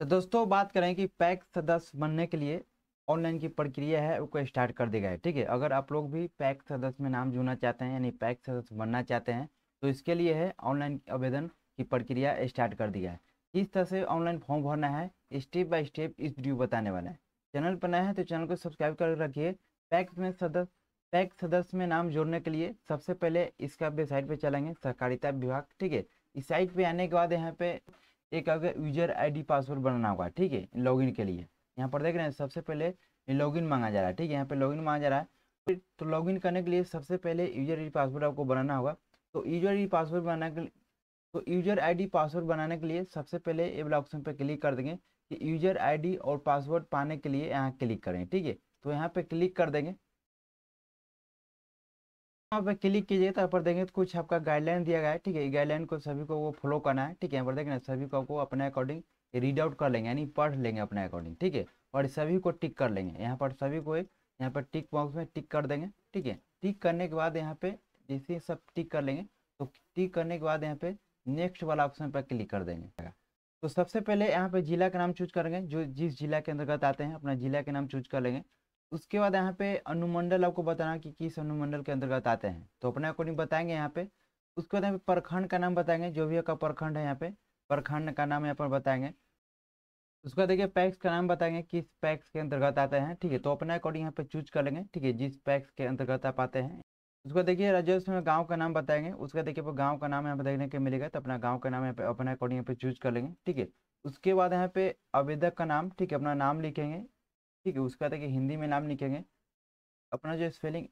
तो दोस्तों बात करें कि पैक सदस्य बनने के लिए ऑनलाइन की प्रक्रिया है उसको स्टार्ट कर दी है ठीक है अगर आप लोग भी पैक सदस्य में नाम जुड़ना चाहते हैं यानी पैक सदस्य बनना चाहते हैं तो इसके लिए है ऑनलाइन आवेदन की प्रक्रिया स्टार्ट कर दिया है किस तरह से ऑनलाइन फॉर्म भरना है स्टेप बाय स्टेप इस वीडियो बताने वाला है चैनल पर नया है तो चैनल को सब्सक्राइब कर रखिए पैक्स में सदस्य पैक सदस्य में नाम जोड़ने के लिए सबसे पहले इसका वेबसाइट पर चलेंगे सहकारिता विभाग ठीक है इस साइट पर आने के बाद यहाँ पे एक आपका यूजर आईडी पासवर्ड बनाना होगा ठीक है लॉगिन के लिए यहाँ पर देख रहे हैं सबसे पहले लॉगिन मांगा जा रहा है ठीक है यहाँ पे लॉगिन मांगा जा रहा है तो लॉगिन करने के लिए सबसे पहले यूजर आई पासवर्ड आपको बनाना होगा तो यूजर आई पासवर्ड बनाने के लिए तो यूजर आई पासवर्ड बनाने के लिए सबसे पहले ए वाला ऑप्शन पर क्लिक कर देंगे कि यूजर आई और पासवर्ड पाने के लिए यहाँ क्लिक करें ठीक है तो यहाँ पे क्लिक कर देंगे यहाँ पे क्लिक कीजिए तो यहाँ पर देखेंगे तो कुछ आपका गाइडलाइन दिया गया है ठीक है गाइडलाइन को सभी को वो फॉलो करना है ठीक है यहाँ पर देखना सभी को अपने अकॉर्डिंग रीड आउट कर लेंगे यानी पढ़ लेंगे अपने अकॉर्डिंग ठीक है और सभी को टिक कर लेंगे यहाँ पर सभी को एक यहाँ पर टिक बॉक्स में टिक कर देंगे ठीक है टिक करने के बाद यहाँ पे जैसे सब टिक कर लेंगे तो टिक करने के बाद यहाँ पे नेक्स्ट वाला ऑप्शन पर क्लिक कर देंगे तो सबसे पहले यहाँ पे जिला का नाम चूज करेंगे जो जिस जिला के अंतर्गत आते हैं अपना जिला के नाम चूज कर लेंगे उसके बाद यहाँ पे अनुमंडल आपको बताना कि किस अनुमंडल के अंतर्गत आते हैं तो अपने अकॉर्डिंग बताएंगे यहाँ पे उसके बाद यहाँ पे प्रखंड का नाम बताएंगे जो भी आपका प्रखंड है यहाँ पे प्रखंड का नाम यहाँ पर बताएंगे उसके बाद देखिए पैक्स का नाम बताएंगे किस पैक्स के अंतर्गत आते हैं ठीक है तो अपने अकॉर्डिंग यहाँ पे चूज कर लेंगे ठीक है जिस पैक्स के अंतर्गत आप आते हैं उसको देखिए राजस्व में गांव का नाम बताएंगे उसका देखिए गांव का नाम यहाँ पे देखने के मिलेगा तो अपना गांव का नाम यहाँ पे अपने अकॉर्डिंग यहाँ पे चूज कर लेंगे ठीक है उसके बाद यहाँ पे आवेदक का नाम ठीक है अपना नाम लिखेंगे ठीक है उसके बाद कि हिंदी में नाम लिखेंगे अपना जो स्पेलिंग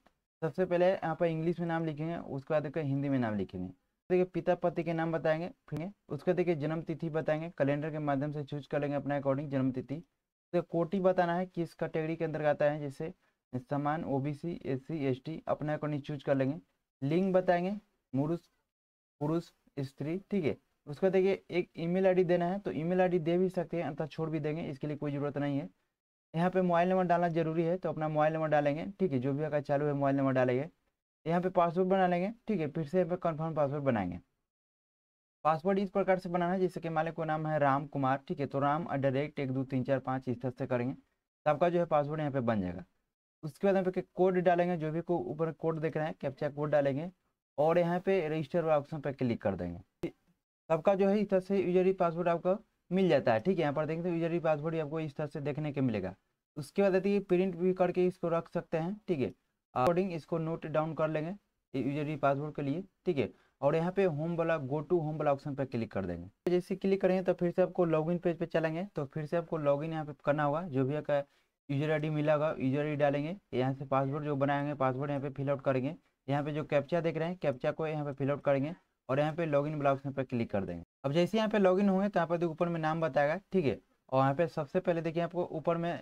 सबसे पहले यहाँ पर इंग्लिश में नाम लिखेंगे उसके बाद देखिए हिंदी में नाम लिखेंगे देखिए पिता पति के नाम बताएंगे फिर उसके देखिए जन्म तिथि बताएंगे कैलेंडर के माध्यम से चूज कर लेंगे अपने अकॉर्डिंग जन्म तिथि तो बताना है किस कैटेगरी के अंतर्गत आता है जैसे समान ओबीसी एससी एसटी अपने अकॉर्डिंग चूज कर लेंगे लिंग बताएंगे मुरुष पुरुष स्त्री ठीक है उसका देखिए एक ईमेल आईडी देना है तो ईमेल आईडी दे भी सकते हैं अंतर छोड़ भी देंगे इसके लिए कोई ज़रूरत नहीं है यहाँ पे मोबाइल नंबर डालना जरूरी है तो अपना मोबाइल नंबर डालेंगे ठीक है जो भी अगर चालू है मोबाइल नंबर डालेंगे यहाँ पे पासवर्ड बना लेंगे ठीक है फिर से यहाँ पे कन्फर्म पासवर्ड बनाएंगे पासवर्ड इस प्रकार से बनाना है जैसे कि मालिक को नाम है राम कुमार ठीक है तो राम एट द एक दो तीन चार पाँच इस तरह से करेंगे तो आपका जो है पासवर्ड यहाँ पर बन जाएगा उसके बाद यहाँ पे कोड डालेंगे जो भी को ऊपर कोड देख रहे हैं कैप्चा कोड डालेंगे और यहाँ पे रजिस्टर ऑप्शन पर क्लिक कर देंगे सबका जो है इस तरह से यूजरी पासवर्ड आपका मिल जाता है ठीक है यहाँ पर देखेंगे तो यूजरी पासवर्ड आपको इस तरह से देखने के मिलेगा उसके बाद आती है प्रिंट भी करके इसको रख सकते हैं ठीक है अकॉर्डिंग इसको नोट डाउन कर लेंगे यूजर की पासवर्ड के लिए ठीक है और यहाँ पे होम वाला गो टू होम वाला ऑप्शन पर क्लिक कर देंगे तो जैसे क्लिक करेंगे तो फिर से आपको लॉगिन पेज पे चलेंगे तो फिर से आपको लॉगिन यहाँ पे करना होगा जो भी आपका यूजर आईडी मिला होगा यूजर आईडी डालेंगे यहाँ से पासवर्ड जो बनाएंगे पासवर्ड यहाँ पे फिलआउट करेंगे यहाँ पे जो कैप्चा देख रहे हैं कैप्चा को यहाँ पे फिलआउट करेंगे और यहाँ पे इन वाला ऑप्शन पर क्लिक कर देंगे अब जैसे यहाँ पे लॉग होंगे तो यहाँ पर ऊपर में नाम बताएगा ठीक है और यहाँ पे सबसे पहले देखिए आपको ऊपर में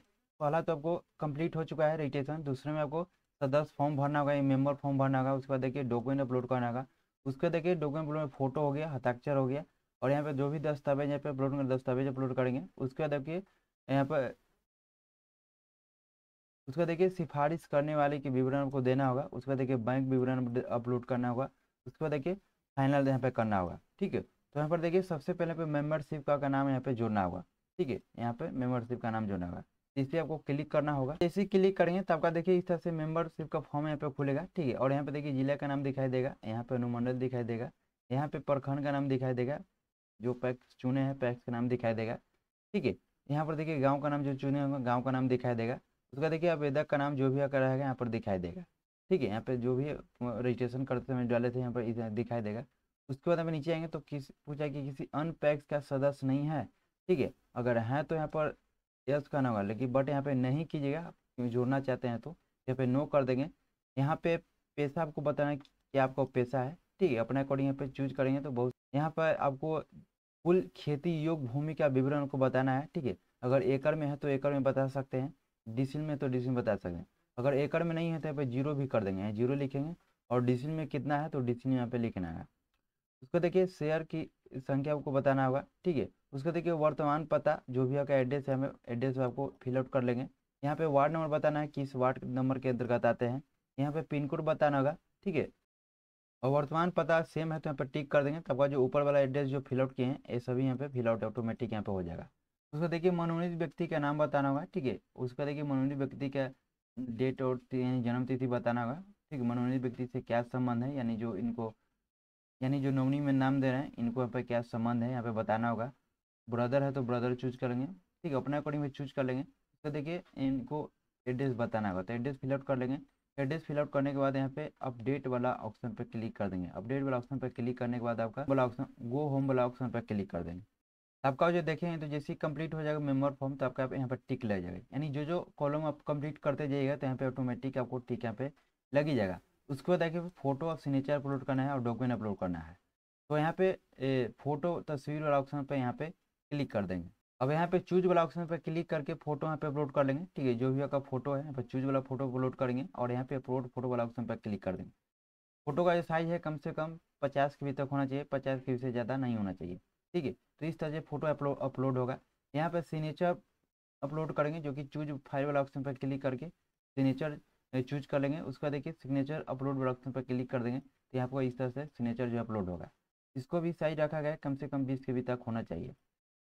पहला तो आपको कंप्लीट हो चुका है रजिस्ट्रेशन दूसरे में आपको सदस्य फॉर्म भरना होगा मेम्बर फॉर्म भरना होगा उसके बाद देखिए डॉक्यूमेंट अपलोड करना होगा उसके बाद देखिए डॉक्यूमेंट अपलोड में फोटो हो गया हताक्षर हो गया और यहाँ पे जो भी दस्तावेज यहाँ पे अपलोड कर दस्तावेज अपलोड करेंगे उसके बाद देखिए यहाँ पर उसका देखिए सिफारिश करने वाले के विवरण आपको देना होगा उसके बाद देखिए बैंक विवरण अपलोड करना होगा उसके बाद देखिए फाइनल यहाँ पे करना होगा ठीक है तो यहाँ पर देखिए सबसे पहले पे मेंबरशिप का, नाम यहाँ पे जोड़ना होगा ठीक है यहाँ पे मेंबरशिप का नाम जोड़ना होगा इस पर आपको क्लिक करना होगा जैसे ही क्लिक करेंगे तो आपका देखिए इस तरह से मेंबरशिप का फॉर्म यहाँ पे खुलेगा ठीक है और यहाँ पे देखिए जिला का नाम दिखाई देगा यहाँ पे अनुमंडल दिखाई देगा यहाँ पे प्रखंड का नाम दिखाई देगा जो पैक्स चुने हैं पैक्स का नाम दिखाई देगा ठीक है यहाँ पर देखिए गाँव का नाम जो चुने होंगे गाँव का नाम दिखाई देगा उसका देखिए आवेदक का नाम जो भी आकर रहेगा यहाँ पर दिखाई देगा ठीक है यहाँ पे जो भी रजिस्ट्रेशन करते समय डाले थे यहाँ पर दिखाई देगा उसके बाद हमें नीचे आएंगे तो किस पूछा कि किसी अन्य का सदस्य नहीं है ठीक है अगर है तो यहाँ पर यस कहना होगा लेकिन बट यहाँ पे नहीं कीजिएगा क्योंकि जोड़ना चाहते हैं तो यहाँ पे नो कर देंगे यहाँ पे पैसा आपको बताना है कि आपका पैसा है ठीक है अपने अकॉर्डिंग यहाँ पे चूज करेंगे तो बहुत यहाँ पर आपको कुल खेती योग्य भूमि का विवरण को बताना है ठीक है अगर एकड़ में है तो एकड़ में बता सकते हैं डिसिल में तो डिसिल बता सकते हैं अगर एकड़ में नहीं है तो यहाँ पे जीरो भी कर देंगे जीरो लिखेंगे और डिसिल में कितना है तो डिसिल यहाँ पे लिखना है उसको देखिए शेयर की संख्या आपको बताना होगा ठीक है उसके देखिए वर्तमान पता जो भी आपका एड्रेस है हमें एड्रेस आपको फिलआउट कर लेंगे यहाँ पे वार्ड नंबर बताना है किस वार्ड नंबर के अंतर्गत आते हैं यहाँ पे पिन कोड बताना होगा ठीक है और वर्तमान पता सेम है तो यहाँ पर टिक कर देंगे तब का जो ऊपर वाला एड्रेस जो फिलआउट किए हैं ये सभी यहाँ पे फिलआउट ऑटोमेटिक यहाँ पे हो जाएगा उसका देखिए मनोनीत व्यक्ति का नाम बताना होगा ठीक है उसका देखिए मनोनीत व्यक्ति का डेट और यानी जन्मतिथि बताना होगा ठीक है मनोनीत व्यक्ति से क्या संबंध है यानी जो इनको यानी जो नोमनी में नाम दे रहे हैं इनको यहाँ पे क्या संबंध है यहाँ पे बताना होगा ब्रदर है तो ब्रदर चूज करेंगे ठीक है अपने अकॉर्डिंग में चूज कर लेंगे तो देखिए इनको एड्रेस बताना होगा तो एड्रेस फिलआउट कर लेंगे एड्रेस फिलआउट करने के बाद यहाँ पे अपडेट वाला ऑप्शन पर क्लिक कर देंगे अपडेट वाला ऑप्शन पर क्लिक करने के बाद आपका वाला ऑप्शन गो होम वाला ऑप्शन पर क्लिक कर देंगे तो आपका जो देखेंगे तो जैसे ही कंप्लीट हो जाएगा मेमर फॉर्म तो आपका यहाँ पर टिक लग जाएगा यानी जो जो कॉलम आप कंप्लीट करते जाइएगा तो यहाँ पे ऑटोमेटिक आपको टिक यहाँ पे लग ही जाएगा उसके बाद देखिए फोटो और सिग्नेचर अपलोड करना है और डॉक्यूमेंट अपलोड करना है तो यहाँ पे फोटो तस्वीर वाला ऑप्शन पर यहाँ पे क्लिक कर देंगे अब यहाँ पे चूज वाला ऑप्शन पर क्लिक करके फोटो यहाँ पे अपलोड कर लेंगे ठीक है जो भी आपका फोटो है यहाँ चूज वाला फोटो अपलोड करेंगे और यहाँ पे अपलोड फोटो वाला ऑप्शन पर क्लिक कर देंगे फोटो का जो साइज है कम से कम पचास के बी तक होना चाहिए पचास के से ज़्यादा नहीं होना चाहिए ठीक है तो इस तरह से फोटो अपलोड अपलोड होगा यहाँ पर सिग्नेचर अपलोड करेंगे जो कि चूज फाइल वाला ऑप्शन पर क्लिक करके सिग्नेचर चूज कर लेंगे उसका देखिए सिग्नेचर अपलोड वाला ऑप्शन पर क्लिक कर देंगे तो यहाँ पर इस तरह से सिग्नेचर जो अपलोड होगा इसको भी साइज रखा गया कम से कम बीस के बी तक होना चाहिए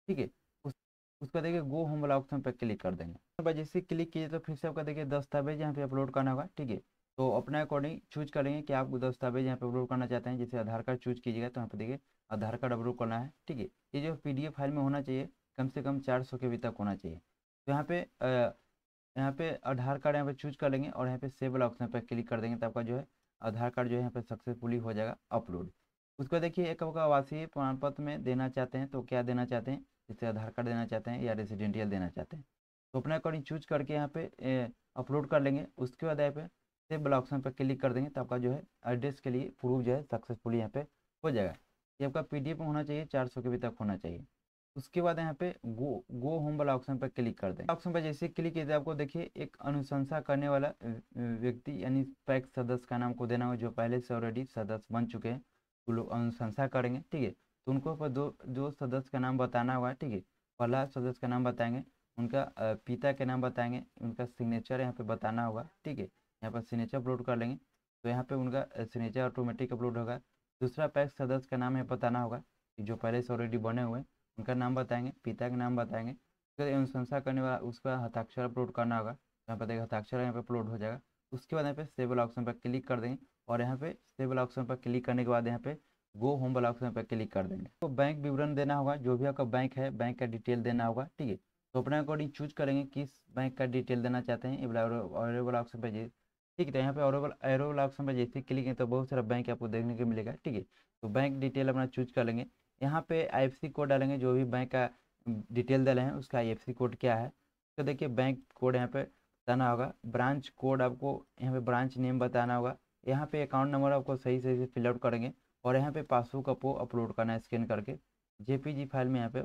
ठीक है उस, उसका देखिए गो होम वाला ऑप्शन पर क्लिक कर देंगे भाई जैसे क्लिक किए तो फिर से आपका देखिए दस्तावेज यहाँ पे अपलोड करना होगा ठीक है तो अपने अकॉर्डिंग चूज करेंगे कि आप दस्तावेज यहाँ पे अपलोड करना चाहते हैं जैसे आधार कार्ड चूज कीजिएगा तो यहाँ पे देखिए आधार कार्ड अपलोड करना है ठीक है ये जो पीडीएफ फाइल में होना चाहिए कम से कम चार सौ के भी तक होना चाहिए तो यहाँ पे यहाँ पे आधार कार्ड यहाँ पे चूज कर लेंगे और यहाँ पे सेव वाला ऑप्शन पर क्लिक कर देंगे तो आपका जो है आधार कार्ड जो है यहाँ पे सक्सेसफुली हो जाएगा अपलोड उसको देखिए एक आपका आवासीय प्रमाण पत्र में देना चाहते हैं तो क्या देना चाहते हैं जैसे आधार कार्ड देना चाहते हैं या रेसिडेंटियल देना चाहते हैं तो अपने अकॉर्डिंग चूज करके यहाँ पे अपलोड कर लेंगे उसके बाद यहाँ पे सेव वाला ऑप्शन पर क्लिक कर देंगे तो आपका जो है एड्रेस के लिए प्रूफ जो है सक्सेसफुली यहाँ पे हो जाएगा ये आपका पी एफ होना चाहिए चार सौ के भी तक होना चाहिए उसके बाद यहाँ पे गो गो होम वाला ऑप्शन पर क्लिक कर दें ऑप्शन पर जैसे क्लिक किया आपको देखिए एक अनुशंसा करने वाला व्यक्ति यानी पैक सदस्य का नाम को देना हो जो पहले से ऑलरेडी सदस्य बन चुके हैं वो लोग अनुशंसा करेंगे ठीक है तो उनको दो जो सदस्य का नाम बताना हुआ ठीक है पहला सदस्य का नाम बताएंगे उनका पिता के नाम बताएंगे उनका सिग्नेचर यहाँ पे बताना होगा ठीक है यहाँ पर सिग्नेचर अपलोड कर लेंगे तो यहाँ पे उनका सिग्नेचर ऑटोमेटिक अपलोड होगा दूसरा पैक सदस्य का नाम यहाँ बताना होगा जो पहले से ऑलरेडी बने हुए हैं उनका नाम बताएंगे पिता का नाम बताएंगे बाद अनुशंसा करने वाला उसका हस्ताक्षर अपलोड करना होगा यहाँ पर देखिए हस्ताक्षर यहाँ पर अपलोड हो जाएगा उसके बाद यहाँ पे सेवल ऑप्शन पर क्लिक कर देंगे और यहाँ पे सेवल ऑप्शन पर क्लिक करने के बाद यहाँ पे गो होम वाला ऑप्शन पर क्लिक कर देंगे तो बैंक विवरण देना होगा जो भी आपका बैंक है बैंक का डिटेल देना होगा ठीक है तो अपने अकॉर्डिंग चूज करेंगे किस बैंक का डिटेल देना चाहते हैं और ऑप्शन पर ठीक है तो यहाँ पे और एरो वाला ऑप्शन पर जैसे क्लिक है तो बहुत सारा बैंक आपको देखने को मिलेगा ठीक है तो बैंक डिटेल अपना चूज कर लेंगे यहाँ पे आई कोड डालेंगे जो भी बैंक का डिटेल डाले हैं उसका आई कोड क्या है तो देखिए बैंक कोड यहाँ पे बताना होगा ब्रांच कोड आपको यहाँ पे ब्रांच नेम बताना होगा यहाँ पे अकाउंट नंबर आपको सही सही से फिलआउट करेंगे और यहाँ पे पासबुक आपको अपलोड करना है स्कैन करके जेपीजी फाइल में यहाँ पे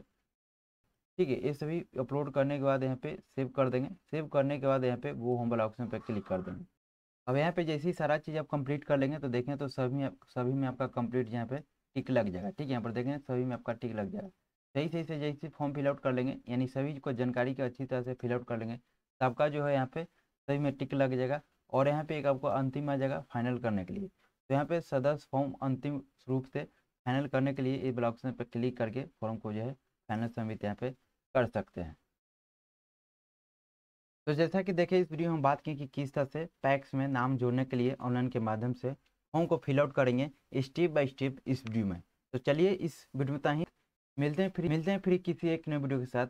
ठीक है ये सभी अपलोड करने के बाद यहाँ पे सेव कर देंगे सेव करने के बाद यहाँ पे वो होम वाला ऑप्शन पर क्लिक कर देंगे अब यहाँ पे जैसे ही सारा चीज़ आप कंप्लीट कर लेंगे तो देखें तो सभी सभी में आपका कंप्लीट यहाँ पे टिक लग जाएगा ठीक है यहाँ पर देखें सभी में आपका टिक लग जाएगा सही सही से जैसे फॉर्म फिलआउट कर लेंगे यानी सभी को जानकारी को अच्छी तरह से फिलआउट कर लेंगे तो आपका जो है यहाँ पे सभी में टिक लग जाएगा और यहाँ पे एक आपको अंतिम आ जाएगा फाइनल करने के लिए तो यहाँ पे सदस्य फॉर्म अंतिम रूप से फाइनल करने के लिए इस ब्लॉक पर क्लिक करके फॉर्म को जो है फाइनल सबमिट यहाँ पे कर सकते हैं तो जैसा कि देखिए इस वीडियो में हम बात की कि किस तरह से पैक्स में नाम जोड़ने के लिए ऑनलाइन के माध्यम से फॉर्म को फिलआउट करेंगे स्टेप बाय स्टेप इस वीडियो में तो चलिए इस वीडियो में ही मिलते हैं फिर मिलते हैं फिर किसी एक नए वीडियो के साथ